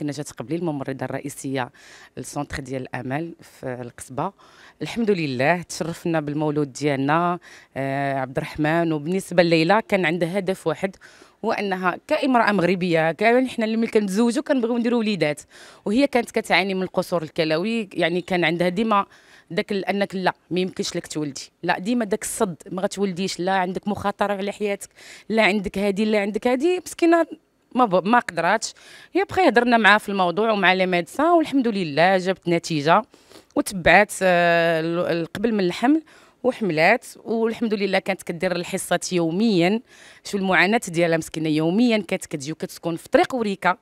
كنا نجاة قبلي الممرضه الرئيسيه للسونتر ديال الامل في القصبه الحمد لله تشرفنا بالمولود ديالنا آه، عبد الرحمن وبالنسبه لليلى كان عندها هدف واحد هو انها كامراه مغربيه كان حنا اللي كنتزوجوا كنبغيو نديروا وليدات وهي كانت كتعاني من القصور الكلوي يعني كان عندها ديما داك انك لا ما يمكنش لك تولدي لا ديما داك الصد ما غتولديش لا عندك مخاطره على حياتك لا عندك هذه لا عندك هذه مسكينه ما ب... ما قدراتش هي بقى هضرنا معاه في الموضوع ومع لي ميدسان والحمد لله جابت نتيجه وتبعات آه، قبل من الحمل وحملات والحمد لله كانت كدير الحصات يوميا شو المعاناه ديالها مسكينه يوميا كانت كتجي وكتكون في طريق وريكا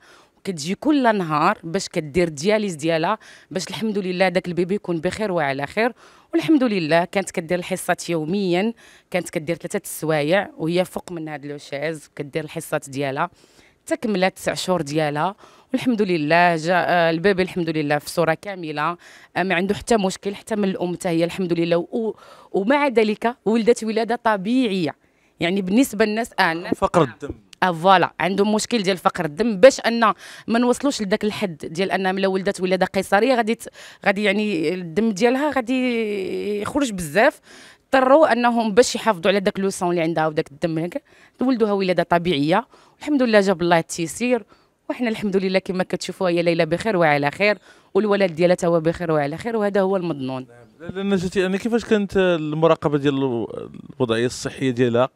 كتجي كل نهار باش كدير دياليز ديالها باش الحمد لله داك البيبي يكون بخير وعلى خير والحمد لله كانت كدير الحصات يوميا كانت كدير ثلاثه السوايع وهي فوق من هاد لو شاز كدير الحصات ديالها تكملت تسع شهور ديالها والحمد لله جا البيبي الحمد لله في صوره كامله ما عنده حتى مشكل حتى من الام حتى هي الحمد لله ومع ذلك ولدت ولاده طبيعيه يعني بالنسبه للناس اه الناس فقر الدم اه فوالا عندهم مشكل ديال فقر الدم باش ان ما نوصلوش لذاك الحد ديال انها لو ولدت ولاده قيصريه غادي غادي يعني الدم ديالها غادي يخرج بزاف اضطروا انهم باش يحافظوا على داك لوسون اللي عندها وداك الدم ولدوها ولاده طبيعيه والحمد لله جاب الله التيسير وحنا الحمد لله كما كتشوفوا هي ليلى بخير وعلى خير والولد ديالها هو بخير وعلى خير وهذا هو المضمون لان جيتي انا كيفاش كانت المراقبه ديال الوضعيه الصحيه ديالها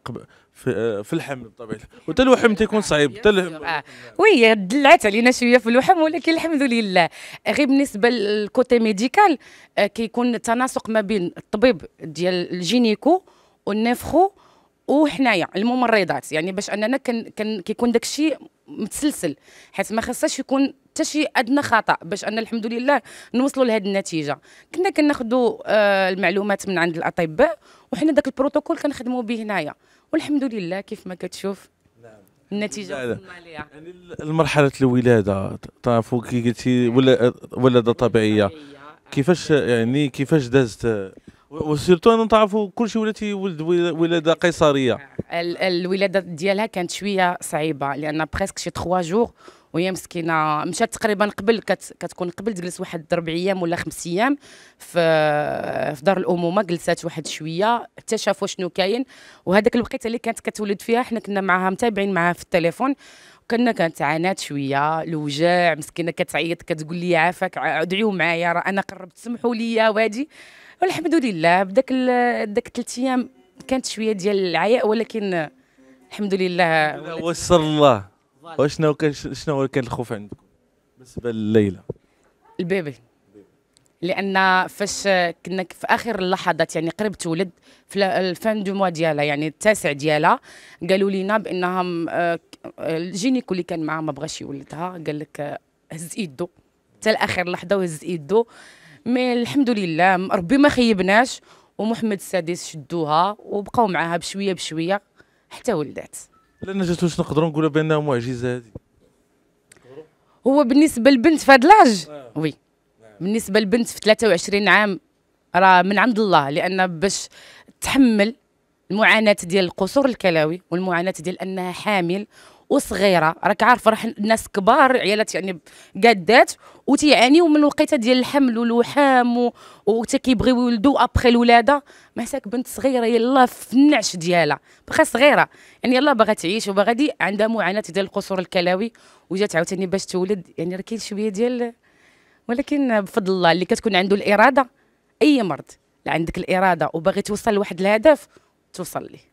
في, الحمل بطبيعه وحتى الوحم تيكون صعيب حتى آه. وي دلعت علينا شويه في الوحم ولكن الحمد لله غير بالنسبه للكوتي ميديكال آه، كيكون تناسق ما بين الطبيب ديال الجينيكو والنفخو وحنايا الممرضات يعني باش اننا كن كن كيكون داك الشيء متسلسل حيت ما خصهاش يكون حتى شي ادنى خطا باش ان الحمد لله نوصلوا لهذه النتيجه كنا كناخذوا آه المعلومات من عند الاطباء وحنا داك البروتوكول كنخدموا به هنايا والحمد لله كيف ما كتشوف نعم. النتيجه ماليه عليها يعني المرحله الولاده فوق كي قلتي ولاده طبيعيه كيفاش يعني كيفاش دازت وسيرتو انا نتعرفوا كل شيء ولاتي ولد ولاده قيصريه الولاده ديالها كانت شويه صعيبه لان بريسك شي 3 جوغ وهي مسكينه مشات تقريبا قبل كت كتكون قبل تجلس واحد ربع ايام ولا خمس ايام في في دار الامومه جلسات واحد شويه حتى شافوا شنو كاين وهذاك الوقيته اللي كانت كتولد فيها حنا كنا معاها متابعين معاها في التليفون كنا كانت عانات شويه الوجع مسكينه كتعيط كتقول لي عافاك ادعيو معايا راه انا قربت سمحوا لي وادي والحمد لله بداك داك الثلاث ايام كانت شويه ديال العياء ولكن الحمد لله وسر الله وشنو كان شنو كان الخوف عندكم بالنسبه لليلى البيبي لان فاش كنا في اخر اللحظات يعني قرب تولد في الفان دو موا ديالها يعني التاسع ديالها قالوا لينا بانها آه، الجينيكو اللي كان معاها ما بغاش يولدها قال لك آه، هز ايدو حتى لاخر لحظه وهز ايدو مي الحمد لله ربي ما خيبناش ومحمد السادس شدوها وبقاو معاها بشويه بشويه حتى ولدات لا نجاة واش نقدروا نقولوا بانها معجزه هذه هو بالنسبه للبنت في هذا لاج وي بالنسبه للبنت في 23 عام راه من عند الله لان باش تحمل المعاناه ديال القصور الكلوي والمعاناه ديال انها حامل وصغيره راك عارفه راح الناس كبار عيالات يعني قادات وتيعانيو من الوقيته ديال الحمل والوحام وتا كيبغيو يولدوا ابخي الولاده مساك بنت صغيره يلا في النعش ديالها باقا صغيره يعني يلا باغا تعيش وباغا دي عندها معاناه ديال القصور الكلوي وجات عاوتاني باش تولد يعني راه كاين شويه ديال ولكن بفضل الله اللي كتكون عنده الاراده اي مرض عندك الاراده وباغي توصل لواحد الهدف توصل ليه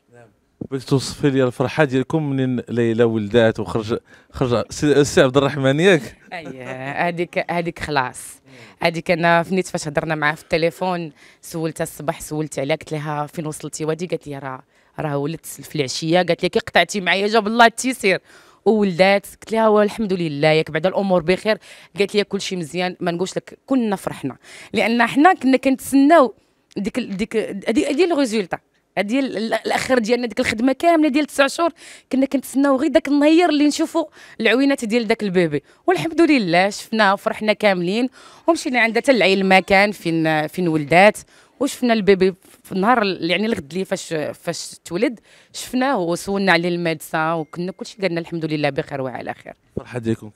بغيت توصف لي الفرحه ديالكم منين ليلى ولدات وخرج خرج السي عبد الرحمن ياك اييه هذيك هذيك خلاص هذيك انا فنيت فاش هضرنا معاها في التليفون سولتها الصباح سولت عليها قلت لها فين وصلتي وادي قالت لي راه راه ولدت في العشيه قالت لي كي قطعتي معايا جاب الله التيسير وولدات قلت لها والحمد لله ياك بعدا الامور بخير قالت لي كل شيء مزيان ما نقولش لك كنا فرحنا لان حنا كنا كنتسناو ديك ديك هذه دي الريزولتا هادي الاخر ديالنا ديك الخدمه كامله ديال تسع شهور كنا كنتسناو غير داك النهار اللي نشوفوا العوينات ديال داك البيبي والحمد لله شفناه وفرحنا كاملين ومشينا عندها حتى العين المكان فين فين ولدات وشفنا البيبي في النهار يعني الغد اللي فاش فاش تولد شفناه وسولنا عليه المادسة وكنا كلشي قالنا الحمد لله بخير وعلى خير فرحه ديالكم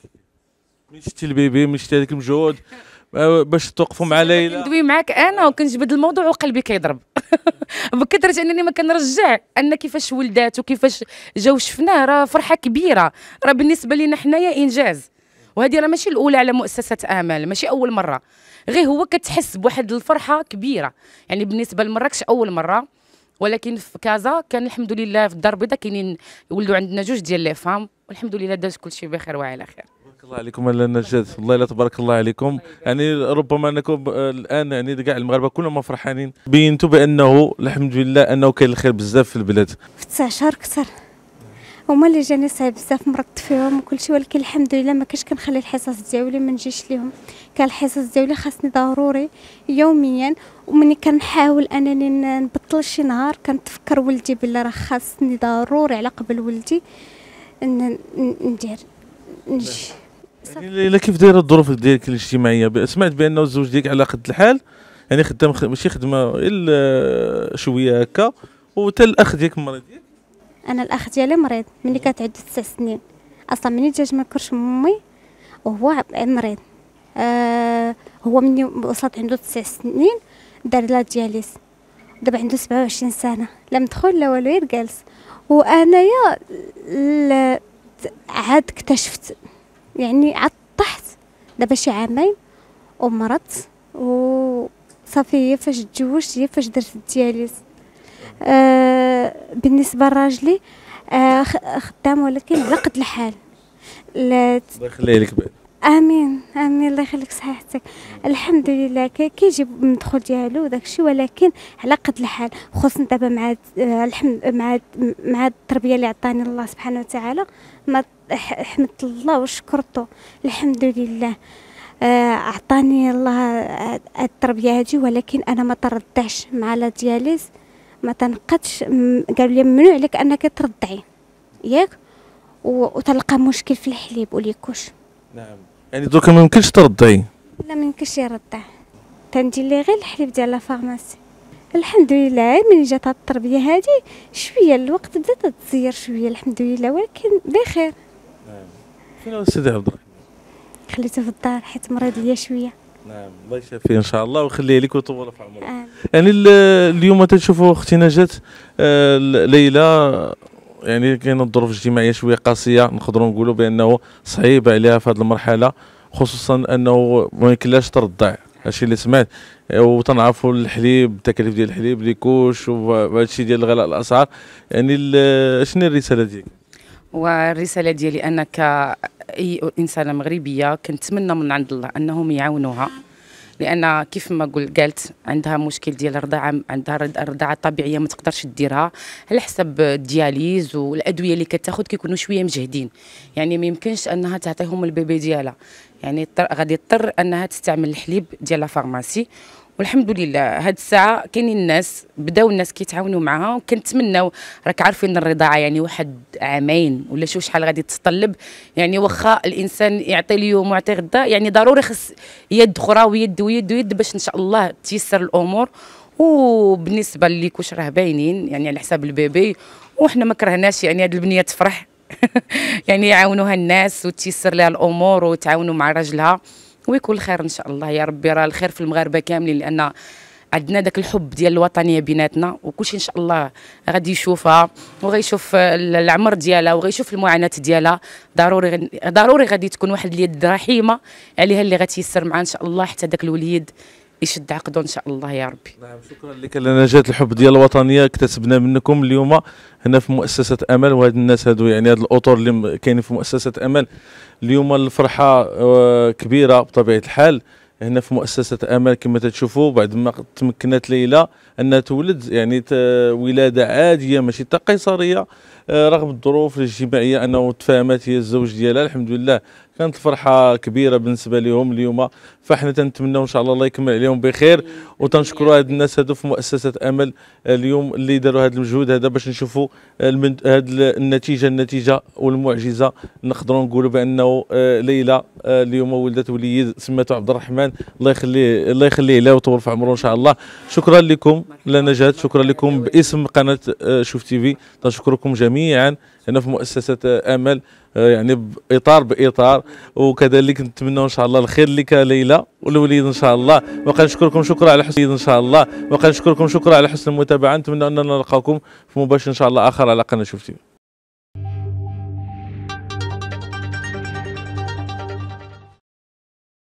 من شفتي البيبي من شفتي هذاك المجهود باش توقفوا مع ليلى كندوي معاك انا وكنجبد الموضوع وقلبي كيضرب بكثره انني ما كنرجع ان كيفاش ولدات وكيفاش جا وشفناه راه فرحه كبيره راه بالنسبه لنا حنايا انجاز وهذه راه ماشي الاولى على مؤسسه امل ماشي اول مره غير هو كتحس بواحد الفرحه كبيره يعني بالنسبه لمراكش اول مره ولكن في كازا كان الحمد لله في الدار البيضاء كاينين ولدوا عندنا جوج ديال لي فام والحمد لله داز كلشي بخير وعلى خير الله عليكم النجاد والله لا تبارك الله عليكم يعني ربما انكم الان يعني كاع المغاربه كلهم فرحانين بينتوا بانه الحمد لله انه كاين الخير بزاف في البلاد في 9 شهر كثر هما اللي جاني صعيب بزاف مرضت فيهم وكلشي ولكن الحمد لله ما كاش كنخلي الحصص ديالي ما نجيش ليهم كان الحصص ديالي خاصني ضروري يوميا ومني كنحاول انني نبطل شي نهار كنتفكر ولدي بلي راه خاصني ضروري على قبل ولدي ندير نجي يعني كيف دايره الظروف ديالك الاجتماعيه سمعت بان الزوج ديالك على قد الحال يعني خدام ماشي خدمه الا شويه هكا وتا الاخ ديالك مريض انا الاخ ديالي مريض ملي كتعدو تسع سنين اصلا ملي جا ما كرش امي وهو مريض آه هو ملي وصلت عنده تسع سنين دار لا دياليس دابا عنده سبعة وعشرين سنه لا مدخول لا والو غير جالس وانايا عاد اكتشفت يعني عطحت دابا شي عامين ومرضت وصافي هي فاش تزوجت هي فاش درت الدياليز آه بالنسبه لراجلي آه خدام ولكن على قد الحال الله يخليه لك بعد امين امين الله يخليك صحتك الحمد لله كيجي المدخول ديالو وداكشي ولكن على قد الحال خصنا دابا مع الحمد مع مع التربيه اللي عطاني الله سبحانه وتعالى ما حمدت الله وشكرته الحمد لله اعطاني آه، الله التربيه هذه ولكن انا ما تردعش مع لا دياليز ما تنقدش قالوا لي ممنوع لك انك ترضعي ياك وتلقى مشكل في الحليب وليكوش نعم يعني دوكا ما يمكنش ترضعي لا ما يمكنش يرضع تندير لي غير الحليب ديال لا فارماسي الحمد لله من جات التربيه هذه شويه الوقت بدات تزير شويه الحمد لله ولكن بخير نعم. فين السيدي عبد الرحيم خليته في الدار حيت مريض ليا شويه نعم الله يشافيه ان شاء الله ويخليه لك ويطول في عمرك آه. يعني اليوم تنشوفوا اختي نجات آه ليلى يعني كاينه الظروف الاجتماعيه شويه قاسيه نقدروا نقولوا بانه صعيب عليها في هذه المرحله خصوصا انه ما يمكنلاش ترضع هادشي اللي سمعت وتنعرفوا الحليب التكاليف ديال الحليب لي كوش وهادشي ديال غلاء الاسعار يعني شنو الرساله ديالك والرساله ديالي انك اي انسانه مغربيه كنتمنى من عند الله انهم يعاونوها لان كيف ما قلت قالت عندها مشكل ديال الرضاعه عندها رضاعه طبيعيه ما تقدرش ديرها على حسب الدياليز والادويه اللي كتاخذ كيكونوا شويه مجهدين يعني ما يمكنش انها تعطيهم البيبي ديالها يعني غادي يضطر انها تستعمل الحليب ديال لا فارماسي والحمد لله هاد الساعه كاينين الناس بداو الناس كيتعاونوا معاها وكنتمناو راك عارفين الرضاعه يعني واحد عامين ولا شوف شحال غادي تتطلب يعني واخا الانسان يعطي اليوم ويعطي غدا يعني ضروري خص يد اخرى ويد ويد ويد باش ان شاء الله تيسر الامور وبالنسبه كوش راه باينين يعني على حساب البيبي وحنا ما كرهناش يعني هاد البنيه تفرح يعني يعاونوها الناس وتيسر لها الامور وتعاونوا مع راجلها ويكون الخير ان شاء الله يا ربي راه الخير في المغاربه كاملين لان عندنا داك الحب ديال الوطنيه بيناتنا وكلشي ان شاء الله غادي يشوفها وغيشوف العمر ديالها وغيشوف المعاناه ديالها ضروري ضروري غادي تكون واحد اليد رحيمه عليها اللي غتيسر معها ان شاء الله حتى داك الوليد يشد عقده ان شاء الله يا ربي نعم شكرا لك على نجاه الحب ديال الوطنيه اكتسبنا منكم اليوم هنا في مؤسسه امل وهاد الناس هادو يعني هاد الاطر اللي كاينين في مؤسسه امل اليوم الفرحه آه، كبيره بطبيعه الحال هنا في مؤسسه امل كما تشوفوا بعد ما تمكنت ليلى انها تولد يعني ولاده عاديه ماشي حتى قيصريه آه، رغم الظروف الاجتماعيه انه تفاهمت هي الزوج ديالها الحمد لله كانت الفرحه كبيره بالنسبه لهم اليوم فاحنا تنتمناو ان شاء الله الله يكمل عليهم بخير وتنشكروا هاد الناس هادو في مؤسسه امل اليوم اللي داروا هذا المجهود هذا باش نشوفوا هاد النتيجه النتيجه والمعجزه نقدروا نقولوا بانه آه، ليلى آه، اليوم ولدت وليد سماته عبد الرحمن الله يخليه الله يخليه له ويطول في عمره ان شاء الله شكرا لكم لا نجات شكرا لكم باسم قناة آه، شوف تي في نشكركم جميعا هنا في مؤسسة آه، أمل آه، يعني بإطار بإطار وكذلك نتمنى إن شاء الله الخير لك ليلى والوليد إن شاء الله وكنشكركم شكرا على حسن إن شاء الله وكنشكركم شكرا على حسن المتابعة نتمنى أننا نلقاكم في مباشر إن شاء الله آخر على قناة شوف تي في